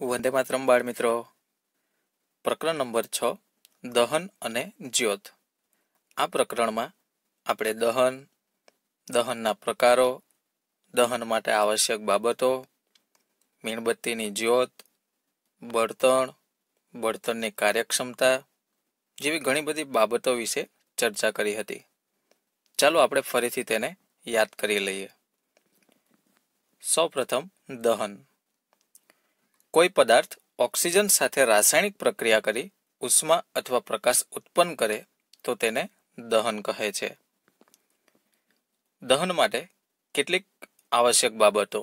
વંદે માતરમ બાળ મિત્રો પ્રકરણ નંબર છ દહન અને જ્યોત આ પ્રકરણમાં આપણે દહન દહનના પ્રકારો દહન માટે આવશ્યક બાબતો મીણબત્તીની જ્યોત બળતણ બળતણની કાર્યક્ષમતા જેવી ઘણી બધી બાબતો વિશે ચર્ચા કરી હતી ચાલો આપણે ફરીથી તેને યાદ કરી લઈએ સૌપ્રથમ દહન કોઈ પદાર્થ ઓક્સિજન સાથે રાસાયણિક પ્રક્રિયા કરી ઉષ્મા અથવા પ્રકાશ ઉત્પન્ન કરે તો તેને દહન કહે છે દહન માટે કેટલીક આવશ્યક બાબતો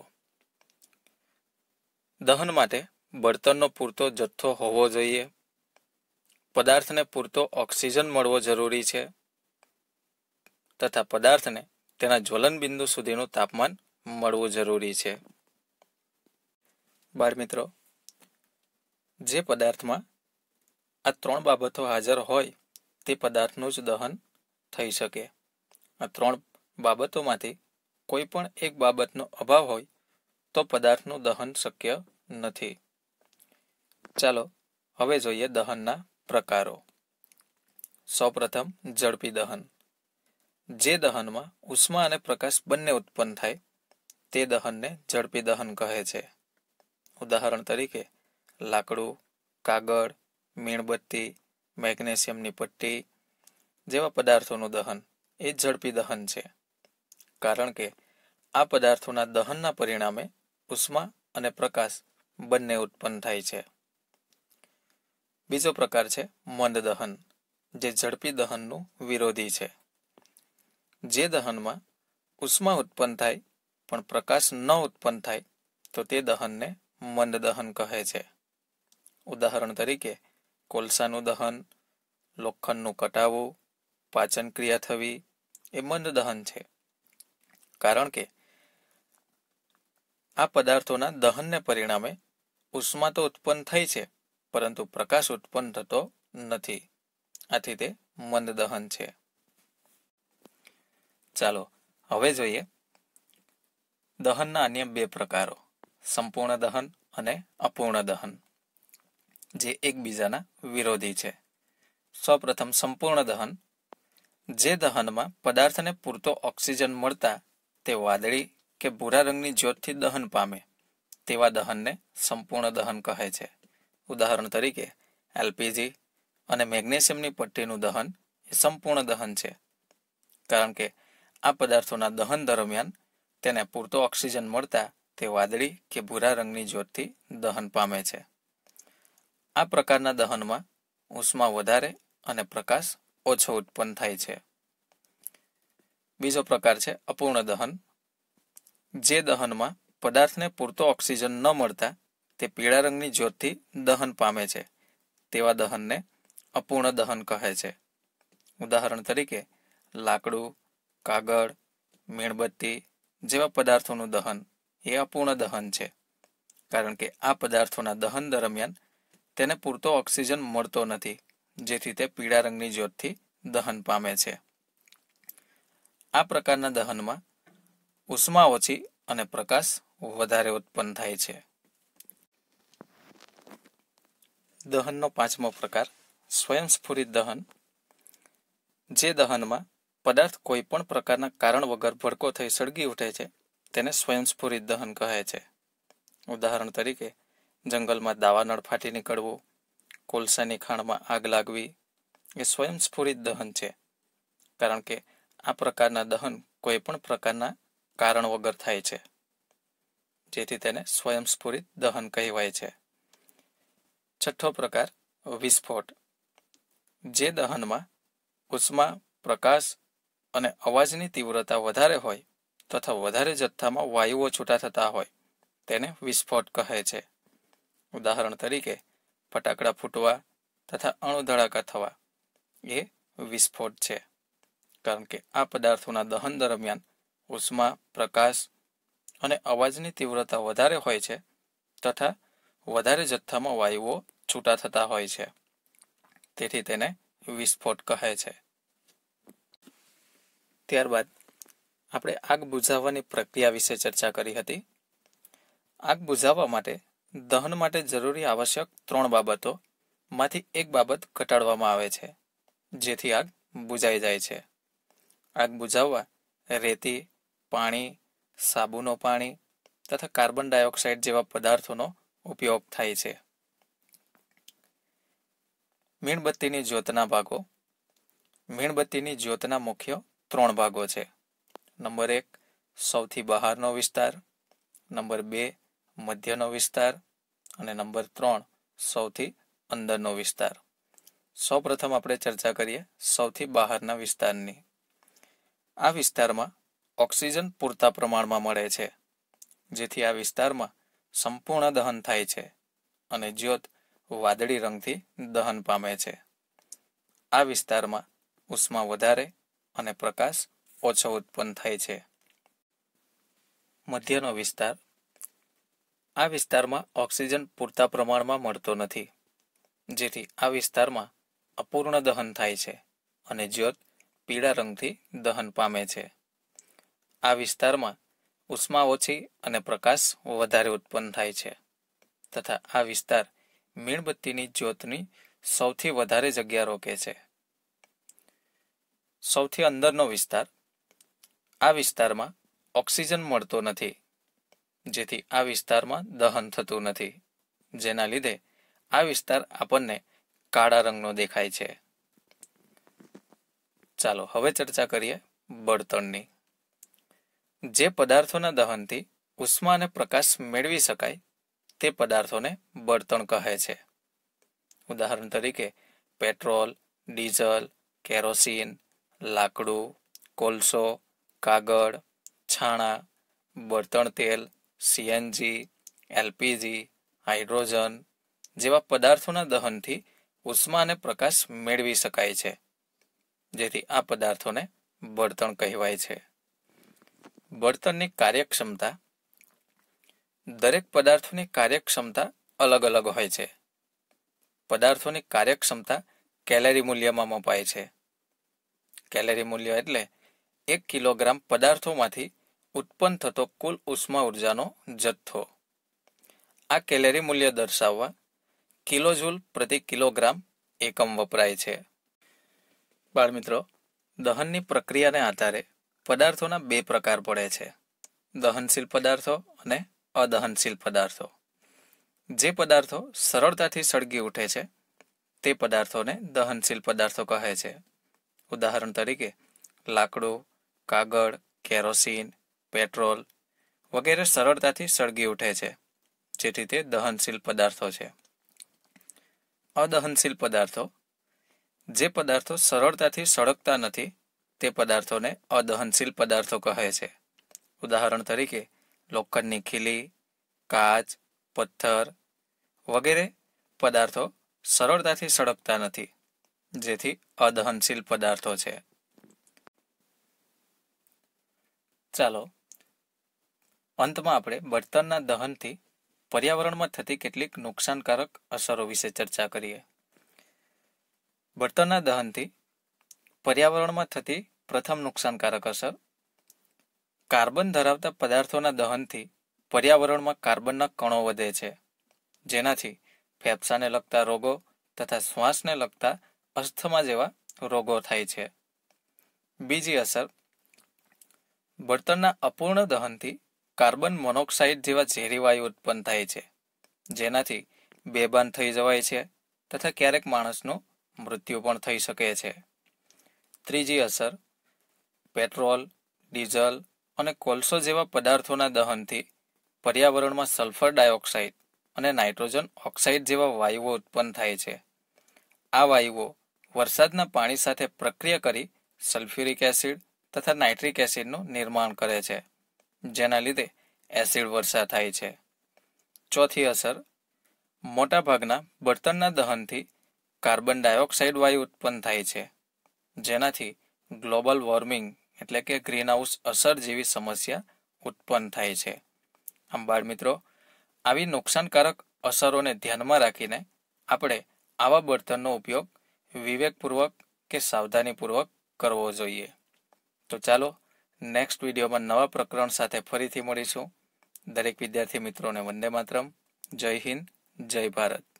દહન માટે બળતણનો પૂરતો જથ્થો હોવો જોઈએ પદાર્થને પૂરતો ઓક્સિજન મળવો જરૂરી છે તથા પદાર્થને તેના જ્વલન બિંદુ સુધીનું તાપમાન મળવું જરૂરી છે બાળ મિત્રો જે પદાર્થમાં આ ત્રણ બાબતો હાજર હોય તે પદાર્થનું જ દહન થઈ શકે આ ત્રણ બાબતોમાંથી કોઈ પણ એક બાબતનો અભાવ હોય તો પદાર્થનું દહન શક્ય નથી ચાલો હવે જોઈએ દહનના પ્રકારો સૌપ્રથમ ઝડપી દહન જે દહનમાં ઉષ્મા અને પ્રકાશ બંને ઉત્પન્ન થાય તે દહનને ઝડપી દહન કહે છે ઉદાહરણ તરીકે લાકડું કાગળ મીણબત્તી મેગ્નેશિયમની પટ્ટી જેવા પદાર્થોનું દહન એ ઝડપી દહન છે કારણ કે આ પદાર્થોના દહનના પરિણામે ઉષ્મા અને પ્રકાશ બંને ઉત્પન્ન થાય છે બીજો પ્રકાર છે મંદ દહન જે ઝડપી દહનનું વિરોધી છે જે દહનમાં ઉષ્મા ઉત્પન્ન થાય પણ પ્રકાશ ન ઉત્પન્ન થાય તો તે દહનને મંદ દહન કહે છે ઉદાહરણ તરીકે કોલસાનું દહન લોખંડનું કટાવવું પાચન ક્રિયા થવી એ મંદ દહન છે કારણ કે આ પદાર્થોના દહનને પરિણામે ઉષ્મા તો ઉત્પન્ન થઈ છે પરંતુ પ્રકાશ ઉત્પન્ન થતો નથી આથી તે મંદ દહન છે ચાલો હવે જોઈએ દહનના અન્ય બે પ્રકારો સંપૂર્ણ દહન અને અપૂર્ણ દહન જે એકબીજાના વિરોધી છે સૌપ્રથમ સંપૂર્ણ દહન જે દહનમાં પદાર્થને પૂરતો ઓક્સિજન મળતા તે વાદળી કે ભૂરા રંગની જ્યોતથી દહન પામે તેવા દહનને સંપૂર્ણ દહન કહે છે ઉદાહરણ તરીકે એલપીજી અને મેગ્નેશિયમની પટ્ટીનું દહન એ સંપૂર્ણ દહન છે કારણ કે આ પદાર્થોના દહન દરમિયાન તેને પૂરતો ઓક્સિજન મળતા તે વાદળી કે ભૂરા રંગની જ્યોતથી દહન પામે છે આ પ્રકારના દહનમાં ઉષ્મા વધારે અને પ્રકાશ ઓછો ઉત્પન્ન થાય છે બીજો પ્રકાર છે અપૂર્ણ દહન જે દહનમાં પદાર્થને પૂરતો ઓક્સિજન ન મળતા તે પીળા રંગની જ્યોતથી દહન પામે છે તેવા દહનને અપૂર્ણ દહન કહે છે ઉદાહરણ તરીકે લાકડું કાગળ મીણબત્તી જેવા પદાર્થોનું દહન એ અપૂર્ણ દહન છે કારણ કે આ પદાર્થોના દહન દરમિયાન તેને પૂરતો ઓક્સિજન મળતો નથી જેથી તે પીળા રંગની જ્યોતથી દહન પામે છે આ પ્રકારના દહનમાં ઉષ્મા ઓછી અને પ્રકાશ વધારે ઉત્પન્ન થાય છે દહનનો પાંચમો પ્રકાર સ્વયંસ્ફુરિત દહન જે દહનમાં પદાર્થ કોઈપણ પ્રકારના કારણ વગર ભડકો થઈ સળગી ઉઠે છે તેને સ્વયંસ્ફુરિત દહન કહે છે ઉદાહરણ તરીકે જંગલમાં દાવાનળ ફાટી નીકળવું કોલસાની ખાણમાં આગ લાગવી એ સ્વયંસ્ફુરિત દહન છે કારણ કે આ પ્રકારના દહન કોઈ પણ પ્રકારના કારણ વગર થાય છે જેથી તેને સ્વયંસ્ફુરિત દહન કહેવાય છે છઠ્ઠો પ્રકાર વિસ્ફોટ જે દહનમાં ઉષ્મા પ્રકાશ અને અવાજની તીવ્રતા વધારે હોય તથા વધારે જથ્થામાં વાયુઓ છૂટા થતા હોય તેને વિસ્ફોટ કહે છે ઉદાહરણ તરીકે ફટાકડા ફૂટવા તથા અણુધડાકા થવા એ વિસ્ફોટ છે કારણ કે આ પદાર્થોના દહન દરમિયાન ઉષ્મા પ્રકાશ અને અવાજની તીવ્રતા વધારે હોય છે તથા વધારે જથ્થામાં વાયુઓ છૂટા થતા હોય છે તેથી તેને વિસ્ફોટ કહે છે ત્યારબાદ આપણે આગ બુઝાવવાની પ્રક્રિયા વિશે ચર્ચા કરી હતી આગ બુઝાવવા માટે દહન માટે જરૂરી આવશ્યક ત્રણ બાબતો માંથી એક બાબત ઘટાડવામાં આવે છે જેથી આગ બુઝાઈ જાય છે આગ બુઝાવવા રેતી પાણી સાબુનો પાણી તથા કાર્બન ડાયોક્સાઇડ જેવા પદાર્થોનો ઉપયોગ થાય છે મીણબત્તીની જ્યોતના ભાગો મીણબત્તીની જ્યોતના મુખ્ય ત્રણ ભાગો છે નંબર એક સૌથી બહારનો વિસ્તાર નંબર બે મધ્યનો વિસ્તાર અને નંબર ત્રણ સૌથી અંદરનો વિસ્તાર સૌપ્રથમ આપણે ચર્ચા કરીએ સૌથી બહારના વિસ્તારની આ વિસ્તારમાં ઓક્સિજન પૂરતા પ્રમાણમાં મળે છે જેથી આ વિસ્તારમાં સંપૂર્ણ દહન થાય છે અને જ્યોત વાદળી રંગથી દહન પામે છે આ વિસ્તારમાં ઉષ્મા વધારે અને પ્રકાશ ઓછો ઉત્પન્ન થાય છે મધ્યનો વિસ્તાર આ વિસ્તારમાં ઓક્સિજન પૂરતા પ્રમાણમાં મળતો નથી જેથી આ વિસ્તારમાં અપૂર્ણ દહન થાય છે અને જ્યોત પીળા રંગથી દહન પામે છે આ વિસ્તારમાં ઉષ્મા ઓછી અને પ્રકાશ વધારે ઉત્પન્ન થાય છે તથા આ વિસ્તાર મીણબત્તીની જ્યોતની સૌથી વધારે જગ્યા રોકે છે સૌથી અંદરનો વિસ્તાર આ વિસ્તારમાં ઓક્સિજન મળતો નથી જેથી આ વિસ્તારમાં દહન થતું નથી જેના લીધે આ વિસ્તાર આપણને કાળા રંગનો દેખાય છે ચાલો હવે ચર્ચા કરીએ બળતણની જે પદાર્થોના દહનથી ઉષ્મા અને પ્રકાશ મેળવી શકાય તે પદાર્થોને બળતણ કહે છે ઉદાહરણ તરીકે પેટ્રોલ ડીઝલ કેરોસીન લાકડું કોલસો કાગળ છાણા બળતણ તેલ સીએનજી એલપીજી હાઇડ્રોજન જેવા પદાર્થોના દહનથી ઉષ્મા અને પ્રકાશ મેળવી શકાય છે જેથી આ પદાર્થોને બળતણ કહેવાય છે બળતણની કાર્યક્ષમતા દરેક પદાર્થોની કાર્યક્ષમતા અલગ અલગ હોય છે પદાર્થોની કાર્યક્ષમતા કેલેરી મૂલ્યમાં મપાય છે કેલેરી મૂલ્ય એટલે એક કિલોગ્રામ પદાર્થોમાંથી ઉત્પન્ન થતો કુલ ઉષ્મા ઉર્જાનો જથ્થો આ કેલેરી મૂલ્ય દર્શાવવા કિલોજૂલ પ્રતિ કિલોગ્રામ એકમ વપરાય છે બાળ મિત્રો દહનની પ્રક્રિયાને આધારે પદાર્થોના બે પ્રકાર પડે છે દહનશીલ પદાર્થો અને અદહનશીલ પદાર્થો જે પદાર્થો સરળતાથી સળગી ઉઠે છે તે પદાર્થોને દહનશીલ પદાર્થો કહે છે ઉદાહરણ તરીકે લાકડું કાગળ કેરોસીન પેટ્રોલ વગેરે સરળતાથી સળગી ઉઠે છે જેથી તે દહનશીલ પદાર્થો છે અદહનશીલ પદાર્થો જે પદાર્થો સરળતાથી સળગતા નથી તે પદાર્થોને અદહનશીલ પદાર્થો કહે છે ઉદાહરણ તરીકે લોખંડની ખીલી કાચ પથ્થર વગેરે પદાર્થો સરળતાથી સળગતા નથી જેથી અદહનશીલ પદાર્થો છે ચાલો અંતમાં આપણે બળતણના દહનથી પર્યાવરણમાં થતી કેટલીક નુકસાનકારક અસરો વિશે ચર્ચા કરીએ બળતણના દહનથી પર્યાવરણમાં થતી પ્રથમ નુકસાનકારક અસર કાર્બન ધરાવતા પદાર્થોના દહનથી પર્યાવરણમાં કાર્બનના કણો વધે છે જેનાથી ફેફસાને લગતા રોગો તથા શ્વાસને લગતા અસ્થમા જેવા રોગો થાય છે બીજી અસર બળતણના અપૂર્ણ દહનથી કાર્બન મોનોક્સાઇડ જેવા ઝેરી વાયુ ઉત્પન્ન થાય છે જેનાથી બેબાન થઈ જવાય છે તથા ક્યારેક માણસનું મૃત્યુ પણ થઈ શકે છે ત્રીજી અસર પેટ્રોલ ડીઝલ અને કોલસો જેવા પદાર્થોના દહનથી પર્યાવરણમાં સલ્ફર ડાયોક્સાઇડ અને નાઇટ્રોજન ઓક્સાઇડ જેવા વાયુઓ ઉત્પન્ન થાય છે આ વાયુઓ વરસાદના પાણી સાથે પ્રક્રિયા કરી સલ્ફ્યુરિક એસિડ તથા નાઇટ્રિક એસિડનું નિર્માણ કરે છે જેના લીધે એસિડ વર્ષા થાય છે ચોથી અસર મોટાભાગના બળતણના દહનથી કાર્બન ડાયોક્સાઇડ વાયુ ઉત્પન્ન થાય છે જેનાથી ગ્લોબલ વોર્મિંગ એટલે કે ગ્રીનહાઉસ અસર જેવી સમસ્યા ઉત્પન્ન થાય છે આમ બાળ મિત્રો આવી નુકસાનકારક અસરોને ધ્યાનમાં રાખીને આપણે આવા બળતણનો ઉપયોગ વિવેકપૂર્વક કે સાવધાનીપૂર્વક કરવો જોઈએ તો ચાલો નેક્સ્ટ વિડીયોમાં નવા પ્રકરણ સાથે ફરીથી મળીશું દરેક વિદ્યાર્થી મિત્રોને વંદે માત્રમ જય હિન્દ જય ભારત